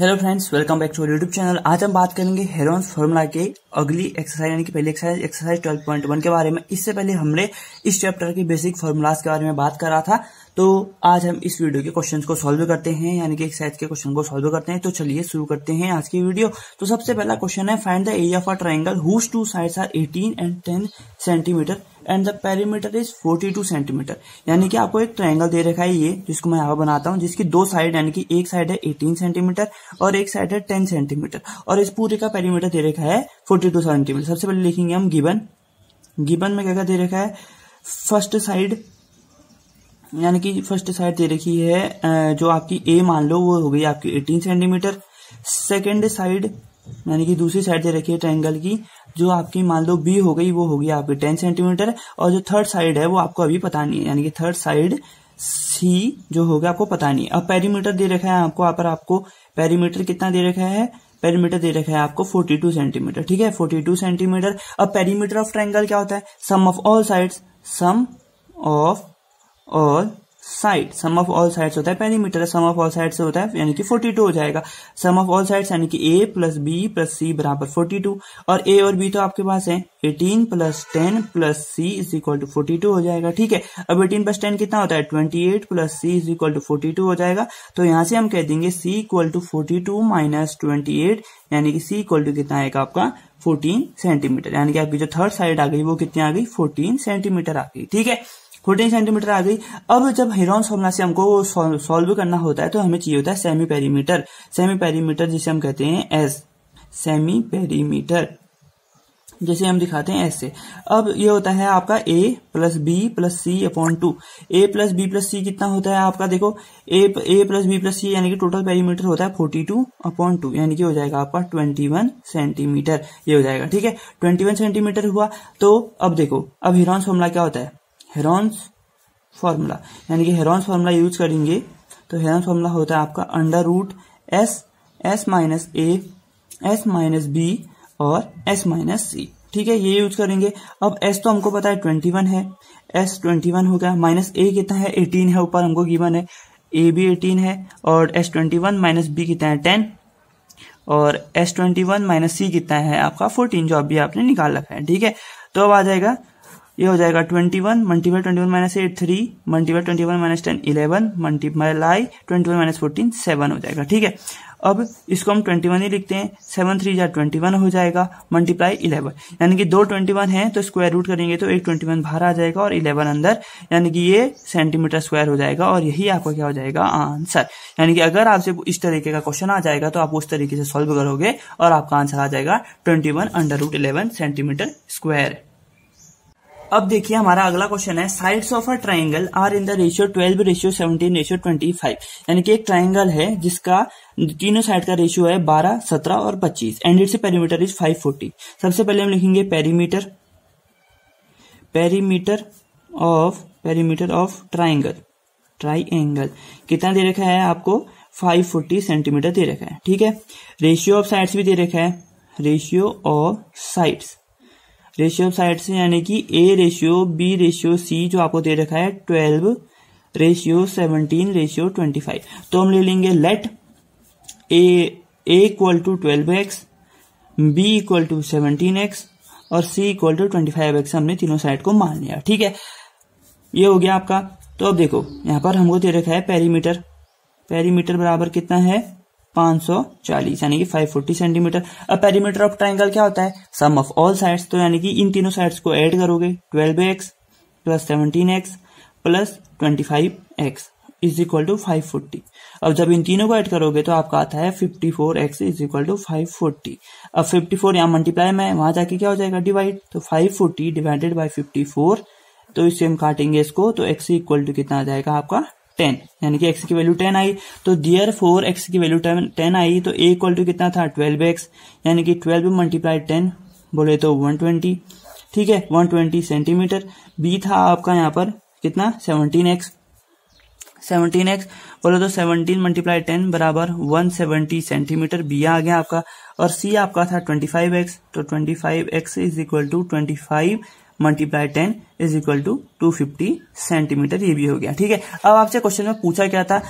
hello friends welcome back to YouTube channel आज हम बात करेंगे हेरोन्स फॉर्मूला के अगली एक्सरसाइज यानी कि पहले एक्सरसाइज एक्सरसाइज 12.1 के बारे में इससे पहले हमने इस चैप्टर के बेसिक फॉर्मूलाज के बारे में बात करा था तो आज हम इस वीडियो के क्वेश्चंस को सॉल्व करते हैं यानी कि साइज के क्वेश्चन को सॉल्व करते हैं तो चलिए शुरू करते हैं आज की वीडियो तो सबसे पहला क्वेश्चन है find the area of a triangle whose two sides are 18 and 10 centimetre and the perimeter is 42 centimetre यानी कि आपको एक ट्राइंगल दे रखा है ये जिसको मैं यहाँ बनाता हूँ जिसकी दो साइड यानी कि एक साइड है एटीन सेंटीमीटर और एक साइड है टेन सेंटीमीटर और इस पूरे का पेरीमीटर दे रखा है फोर्टी सेंटीमीटर सबसे पहले लिखेंगे हम गिबन गिबन में क्या क्या दे रखा है फर्स्ट साइड यानी कि फर्स्ट साइड दे रखी है जो आपकी ए मान लो वो हो गई आपकी 18 सेंटीमीटर सेकेंड साइड यानी कि दूसरी साइड दे रखी है ट्रायंगल की जो आपकी मान लो बी हो गई वो होगी आपकी टेन सेंटीमीटर और जो थर्ड साइड है वो आपको अभी पता नहीं है यानी कि थर्ड साइड सी जो होगा आपको पता नहीं अब पेरीमीटर दे रखा है आपको पर आपको पेरीमीटर कितना दे रखा है पेरीमीटर दे रखा है आपको 42 सेंटीमीटर ठीक है 42 सेंटीमीटर अब पेरीमीटर ऑफ ट्रायंगल क्या होता है sum of all sides sum of और side sum of all sides होता है perimeter sum of all sides होता है यानी कि 42 हो जाएगा सम ऑफ ऑल साइड्स यानी कि A plus B plus C बराबर 42 और ए और बी तो आपके पास है 18 plus ten plus C is equal to forty हो जाएगा ठीक है अब 18 प्लस टेन कितना होता है 28 plus C is equal to forty हो जाएगा तो यहां से हम कह देंगे C equal to forty two minus twenty eight यानी कि सी इक्वल टू कितना आएगा आपका 14 सेंटीमीटर यानी कि आपकी जो थर्ड साइड आ गई वो कितनी आ गई 14 सेंटीमीटर आ गई ठीक है फोर्टीन सेंटीमीटर आ गई अब जब हिरोन फॉर्मुला से हमको सॉल्व करना होता है तो हमें चाहिए होता है सेमी पेरीमीटर सेमी पेरीमीटर जिसे हम कहते हैं एस सेमी पेरीमीटर जैसे हम दिखाते हैं एस से अब ये होता है आपका A plus B plus C upon two A plus B plus C कितना होता है आपका देखो A A plus B plus C यानी कि टोटल पेरीमीटर होता है फोर्टी टू अपॉन टू यानी कि हो जाएगा आपका ट्वेंटी वन सेंटीमीटर ये हो जाएगा ठीक है ट्वेंटी वन सेंटीमीटर हुआ तो अब देखो अब हिरोन फॉर्मूला क्या होता है हेरॉन्स फॉर्मूला यानी कि हेरॉन्स फॉर्मूला यूज करेंगे तो हेरॉन्स फॉर्मूला होता है आपका under root S S minus A S minus B और एस माइनस सी ठीक है ये यूज करेंगे अब एस तो हमको पता है ट्वेंटी वन है एस ट्वेंटी वन हो गया माइनस ए कितना है एटीन है ऊपर हमको गिवन है ए भी एटीन है और S twenty one minus B कितना है टेन और S twenty one minus C कितना है आपका फोर्टीन जो अभी आपने निकाल रखा है ठीक है तो अब आ जाएगा ये हो जाएगा twenty one multiple twenty one minus eight three multiply twenty one minus ten eleven multiply twenty one minus fourteen seven हो जाएगा ठीक है अब इसको हम ट्वेंटी वन ही लिखते हैं सेवन थ्री या ट्वेंटी वन हो जाएगा मल्टीप्लाई इलेवन यानी कि दो ट्वेंटी वन है तो स्क्वायर रूट करेंगे तो एक ट्वेंटी वन बाहर आ जाएगा और इलेवन अंदर यानी कि ये सेंटीमीटर स्क्वायर हो जाएगा और यही आपका क्या हो जाएगा आंसर यानी कि अगर आपसे इस तरीके का क्वेश्चन आ जाएगा तो आप उस तरीके से सॉल्व करोगे और आपका आंसर आ जाएगा twenty one under root eleven centimetre square अब देखिए हमारा अगला क्वेश्चन है sides of a triangle are in the ratio twelve ratio seventeen ratio five यानी कि एक ट्राइंगल है जिसका तीनों साइड का रेशियो है बारह सत्रह और पच्चीस and its perimeter is forty सबसे पहले हम लिखेंगे perimeter perimeter of perimeter of triangle triangle कितना दे रखा है आपको 540 सेंटीमीटर दे रखा है ठीक है रेशियो ऑफ साइड्स भी दे रखा है ratio of sides ratio of side से यानी कि A ratio B ratio C जो आपको दे रखा है twelve ratio seventeen ratio twenty five तो हम ले लेंगे let A equal to twelve X B equal to seventeen X और C equal to twenty five X हमने तीनों साइड को मान लिया ठीक है ये हो गया आपका तो अब देखो यहां पर हमको दे रखा है पेरीमीटर पेरीमीटर बराबर कितना है 540 यानी कि 540 सेंटीमीटर अब पेरीमीटर ऑफ ट्राइंगल क्या होता है सम ऑफ ऑल साइड्स तो यानी कि इन तीनों साइड्स को ऐड करोगे 12x plus 17x plus 25x is equal to five अब जब इन तीनों को ऐड करोगे तो आपका आता है 54x four is equal to five अब 54 फोर यहाँ मल्टीप्लाई में वहां जाके क्या हो जाएगा डिवाइड तो 540 फोर्टी डिवाइडेड बाई फिफ्टी तो इससे हम काटेंगे इसको तो एक्स इक्वल टू कितना आ जाएगा आपका टेन यानी कि एक्स की वैल्यू टेन आई तो दियर फोर एक्स की वैल्यू टेन आई तो ए इक्वल टू कितना था ट्वेल्व एक्स यानी कि ट्वेल्व मल्टीप्लाई टेन बोले तो वन ट्वेंटी ठीक है वन ट्वेंटी सेंटीमीटर बी था आपका यहाँ पर कितना सेवनटीन एक्स सेवनटीन एक्स बोले तो सेवनटीन मल्टीप्लाई टेन बराबर वन सेवनटी सेंटीमीटर बी आ गया आपका और सी आपका था ट्वेंटी फाइव एक्स तो twenty five X is equal to twenty five multiply ten is equal to two fifty centimetre ये भी हो गया ठीक है अब आपसे क्वेश्चन में पूछा क्या था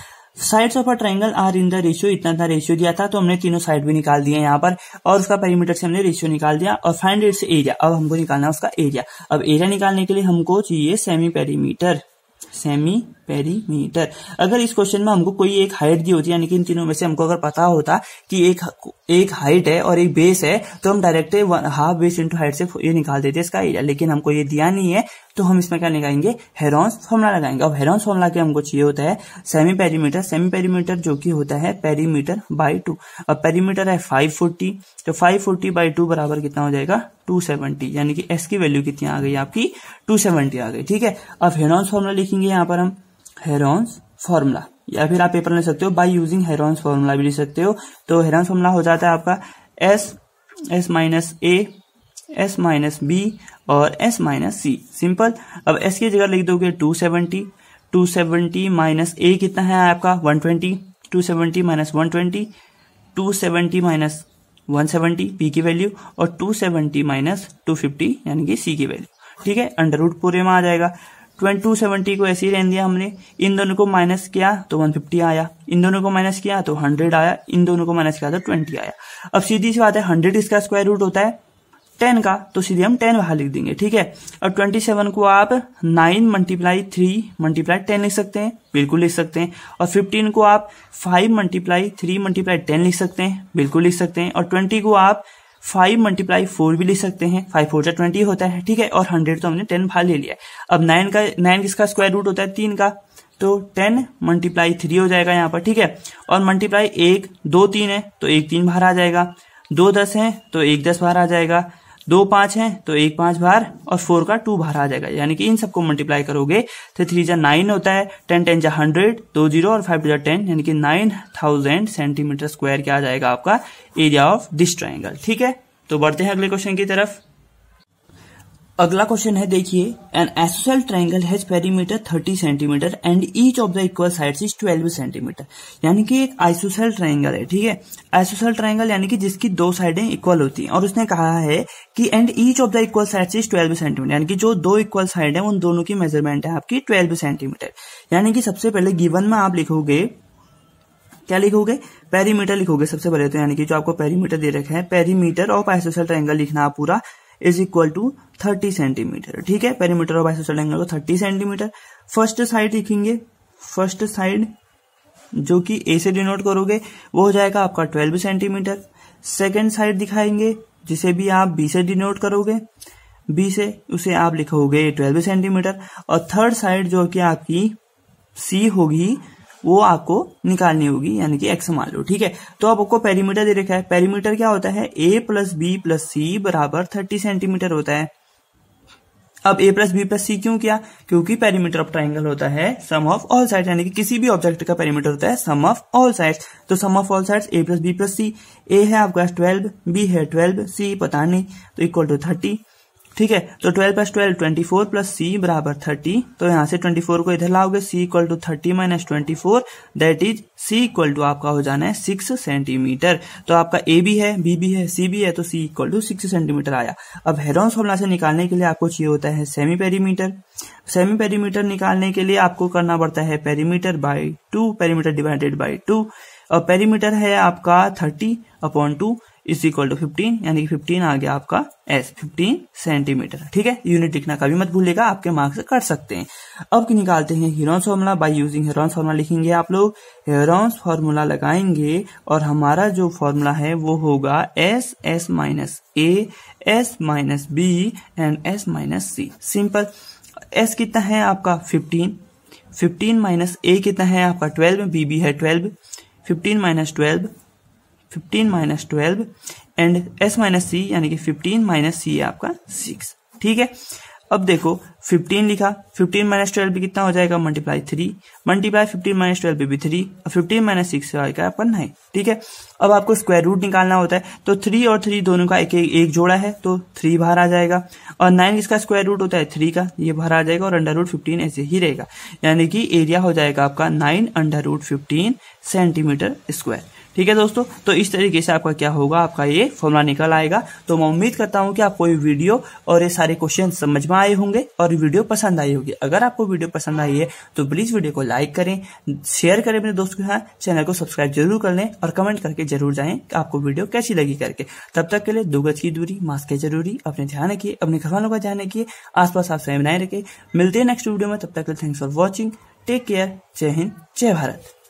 sides of a triangle are in the ratio इतना था रेशियो दिया था तो हमने तीनों साइड भी निकाल दिए यहाँ पर और उसका पेरीमीटर से हमने रेशियो निकाल दिया और फाइंड इट्स एरिया अब हमको निकालना है उसका एरिया अब एरिया निकालने के लिए हमको चाहिए सेमी पेरीमीटर सेमी पेरीमीटर अगर इस क्वेश्चन में हमको कोई एक हाइट दी होती यानी कि इन तीनों में से हमको अगर पता होता कि एक एक हाइट है और एक बेस है तो हम direct half base into height से ये निकाल देते हैं इसका एरिया लेकिन हमको ये दिया नहीं है तो हम इसमें क्या निकालेंगे हेरॉन्स फॉर्मला लगाएंगे अब हेरॉन्स फॉर्मला के हमको चाहिए होता है सेमी पेरीमीटर सेमी पेरीमीटर जो कि होता है पेरीमीटर बाय टू अब पेरीमीटर है फाइव फोर्टी तो फाइव फोर्टी बाई टू बराबर कितना हो जाएगा टू सेवेंटी यानी कि एस की वैल्यू कितनी आ गई आपकी टू सेवेंटी आ गई ठीक है अब हेरॉन्स फॉर्मला लिखेंगे यहां पर हम हेरॉन्स फॉर्मूला या फिर आप पेपर ले सकते हो बाय यूजिंग हेरॉन्स फॉर्मूला भी ले सकते हो तो हेरॉन्स फॉर्मूला हो जाता है आपका S S minus A S minus B और एस माइनस सी सिंपल अब एस की जगह लिख दोगे two seventy two seventy minus A कितना है आपका one twenty two seventy minus one twenty two seventy minus one seventy B की वैल्यू और two seventy minus two fifty यानी कि सी की वैल्यू ठीक है अंडर रूट पूरे में आ जाएगा ट्वेंटी को ऐसे ही रहने दिया हमने इन दोनों को माइनस किया तो 150 आया इन दोनों को माइनस किया तो 100 आया इन दोनों को माइनस किया तो 20 आया अब सीधी सी बात है हंड्रेड इसका स्क्वायर रूट होता है 10 का तो सीधे हम 10 वहां लिख देंगे ठीक है अब 27 को आप 9 मल्टीप्लाई थ्री मल्टीप्लाई टेन लिख सकते हैं बिल्कुल लिख सकते हैं और 15 को आप 5 मल्टीप्लाई थ्री मल्टीप्लाई टेन लिख सकते हैं बिल्कुल लिख सकते हैं और 20 को आप फाइव मल्टीप्लाई फोर भी ले सकते हैं फाइव फोर जा ट्वेंटी होता है ठीक है और हंड्रेड तो हमने टेन बाहर ले लिया अब नाइन का नाइन किसका स्क्वायर रूट होता है तीन का तो टेन मल्टीप्लाई थ्री हो जाएगा यहाँ पर ठीक है और मल्टीप्लाई एक दो तीन है तो एक तीन बाहर आ जाएगा दो दस है तो एक दस बाहर आ जाएगा दो पांच है तो एक पांच बार और फोर का टू बार आ जाएगा यानी कि इन सबको मल्टीप्लाई करोगे तो थ्री जा नाइन होता है टेन टेन जा हंड्रेड दो जीरो और फाइव जा टेन यानी कि नाइन थाउजेंड सेंटीमीटर स्क्वायर क्या आ जाएगा आपका एरिया ऑफ दिस ट्राइंगल ठीक है तो बढ़ते हैं अगले क्वेश्चन की तरफ अगला क्वेश्चन है देखिए an isosceles triangle has perimeter 30 centimetre and each of the equal side is 12 centimetre यानी कि एक आइसोसेल ट्राइंगल है ठीक है आइसोसेल ट्राइंगल यानी कि जिसकी दो साइडें इक्वल होती हैं और उसने कहा है कि and each of the equal side is 12 centimetre यानी कि जो दो इक्वल साइड है उन दोनों की मेजरमेंट है आपकी ट्वेल्व सेंटीमीटर यानी कि सबसे पहले गिवन में आप लिखोगे क्या लिखोगे पेरीमीटर लिखोगे सबसे पहले तो यानी कि जो आपको पेरीमीटर दे रखा है पेरीमीटर ऑफ एसोसल ट्राइंगल लिखना आप पूरा is equal to thirty centimetre ठीक है पेरीमीटर ऑफ आइसोसेल एंगल को थर्टी सेंटीमीटर फर्स्ट साइड लिखेंगे फर्स्ट साइड जो कि ए से डिनोट करोगे वो हो जाएगा आपका ट्वेल्व सेंटीमीटर सेकेंड साइड दिखाएंगे जिसे भी आप बी से डिनोट करोगे बी से उसे आप लिखोगे ट्वेल्व सेंटीमीटर और थर्ड साइड जो कि आपकी सी होगी वो आपको निकालनी होगी यानी कि एक्स मान लो ठीक है तो अब आपको पेरीमीटर दे रखा है पेरीमीटर क्या होता है A plus B plus C बराबर थर्टी सेंटीमीटर होता है अब A plus B plus C क्यों किया क्योंकि पेरीमीटर ऑफ ट्राइंगल होता है सम ऑफ ऑल साइड यानी कि किसी भी ऑब्जेक्ट का पेरीमीटर होता है सम ऑफ ऑल साइड तो sum of all side A plus B plus सी ए है आपका ट्वेल्व बी है ट्वेल्व सी पता नहीं तो इक्वल टू थर्टी ठीक है तो twelve plus twelve twenty four plus C बराबर थर्टी तो यहाँ से ट्वेंटी फोर को इधर लाओगे C equal to thirty minus twenty four that is C equal to आपका हो जाना है सिक्स सेंटीमीटर तो आपका ए भी है बी भी है सी भी है तो C equal to six centimetre आया अब हेरोन सोलना से निकालने के लिए आपको चाहिए होता है सेमी पेरीमीटर सेमी पेरीमीटर निकालने के लिए आपको करना पड़ता है perimeter by two perimeter divided by two और पेरीमीटर है आपका thirty upon two is equal to fifteen यानी कि फिफ्टीन आ गया आपका एस फिफ्टीन सेंटीमीटर ठीक है यूनिट लिखना कभी मत भूलेगा आपके मार्क्स कर सकते हैं अब की निकालते हैं Heron's formula by using Heron's formula लिखेंगे आप लोग हीरोन्स फॉर्मूला लगाएंगे और हमारा जो फॉर्मूला है वो होगा S S minus A S minus B and S minus C simple S कितना है आपका फिफ्टीन फिफ्टीन माइनस ए कितना है आपका ट्वेल्व बी बी है twelve fifteen minus twelve fifteen minus twelve and S minus C यानी कि fifteen minus सी आपका सिक्स ठीक है अब देखो 15 लिखा 15 माइनस ट्वेल्व भी कितना हो जाएगा multiply three multiply fifteen minus twelve भी, थ्री और फिफ्टीन माइनस सिक्स आएगा आपका नाइन ठीक है अब आपको स्क्वायर रूट निकालना होता है तो थ्री और थ्री दोनों का एक एक जोड़ा है तो थ्री बाहर आ जाएगा और नाइन इसका स्क्वायर रूट होता है थ्री का ये बाहर आ जाएगा और अंडर रूट फिफ्टीन ऐसे ही रहेगा यानी कि एरिया हो जाएगा आपका nine under root fifteen centimetre square ठीक है दोस्तों तो इस तरीके से आपका क्या होगा आपका ये फॉर्मूला निकल आएगा तो मैं उम्मीद करता हूँ कि आपको ये वीडियो और ये सारे क्वेश्चन समझ में आए होंगे और वीडियो पसंद आई होगी अगर आपको वीडियो पसंद आई है तो प्लीज वीडियो को लाइक करें शेयर करें अपने दोस्तों के साथ चैनल को सब्सक्राइब जरूर कर लें और कमेंट करके जरूर जाए कि आपको वीडियो कैसी लगी करके तब तक के लिए दो गज की दूरी मास्क के जरूरी अपने ध्यान रखिए अपने घर वालों का ध्यान रखिए आसपास आप स्वयं बनाए रखें मिलते हैं नेक्स्ट वीडियो में तब तक के लिए thanks for watching take care जय हिंद जय भारत